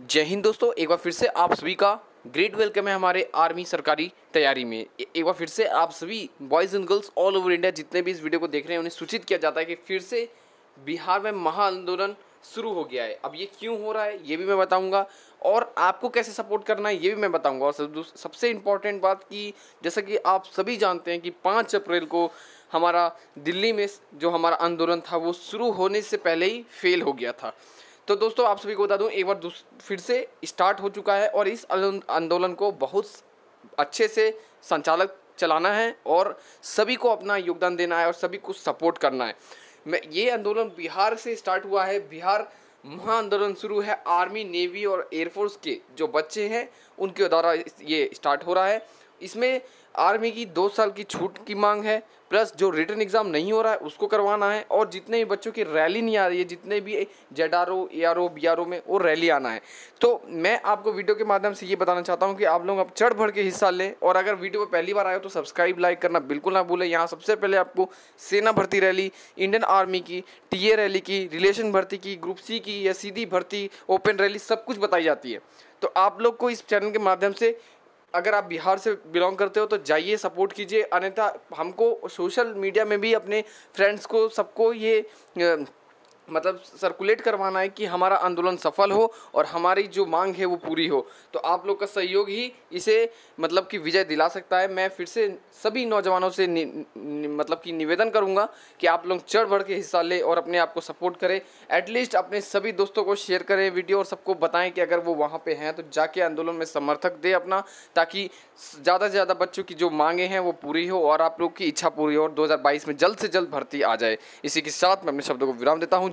जय हिंद दोस्तों एक बार फिर से आप सभी का ग्रेट वेलकम है हमारे आर्मी सरकारी तैयारी में एक बार फिर से आप सभी boys and girls all over India जितने भी इस वीडियो को देख रहे हैं उन्हें सूचित किया जाता है कि फिर से बिहार में महा आंदोलन शुरू हो गया है अब ये क्यों हो रहा है ये भी मैं बताऊंगा और आपको कैसे सपोर्ट करना है ये भी मैं बताऊंगा और सब, सबसे इम्पॉर्टेंट बात कि जैसा कि आप सभी जानते हैं कि पाँच अप्रैल को हमारा दिल्ली में जो हमारा आंदोलन था वो शुरू होने से पहले ही फेल हो गया था तो दोस्तों आप सभी को बता दूं एक बार फिर से स्टार्ट हो चुका है और इस आंदोलन को बहुत अच्छे से संचालक चलाना है और सभी को अपना योगदान देना है और सभी को सपोर्ट करना है मैं ये आंदोलन बिहार से स्टार्ट हुआ है बिहार महा आंदोलन शुरू है आर्मी नेवी और एयरफोर्स के जो बच्चे हैं उनके द्वारा ये स्टार्ट हो रहा है इसमें आर्मी की दो साल की छूट की मांग है प्लस जो रिटर्न एग्ज़ाम नहीं हो रहा है उसको करवाना है और जितने भी बच्चों की रैली नहीं आ रही है जितने भी Z R O A R O B R O में वो रैली आना है तो मैं आपको वीडियो के माध्यम से ये बताना चाहता हूँ कि आप लोग अब चढ़ भर के हिस्सा लें और अगर वीडियो पर पहली बार आए हो तो सब्सक्राइब लाइक करना बिल्कुल ना भूलें यहाँ सबसे पहले आपको सेना भर्ती रैली इंडियन आर्मी की टी ए रैली की रिलेशन भर्ती की ग्रुप सी की या सीधी भर्ती ओपन रैली सब कुछ बताई जाती है तो आप लोग को इस चैनल के माध्यम से अगर आप बिहार से बिलोंग करते हो तो जाइए सपोर्ट कीजिए अन्यथा हमको सोशल मीडिया में भी अपने फ्रेंड्स को सबको ये मतलब सर्कुलेट करवाना है कि हमारा आंदोलन सफल हो और हमारी जो मांग है वो पूरी हो तो आप लोग का सहयोग ही इसे मतलब कि विजय दिला सकता है मैं फिर से सभी नौजवानों से नि, न, मतलब कि निवेदन करूंगा कि आप लोग चढ़ बढ़ के हिस्सा लें और अपने आप को सपोर्ट करें एटलीस्ट अपने सभी दोस्तों को शेयर करें वीडियो और सबको बताएँ कि अगर वो वहाँ पर हैं तो जाके आंदोलन में समर्थक दें अपना ताकि ज़्यादा से ज़्यादा बच्चों की जो मांगे हैं वो पूरी हो और आप लोग की इच्छा पूरी हो और दो में जल्द से जल्द भर्ती आ जाए इसी के साथ मैं अपने शब्दों को विराम देता हूँ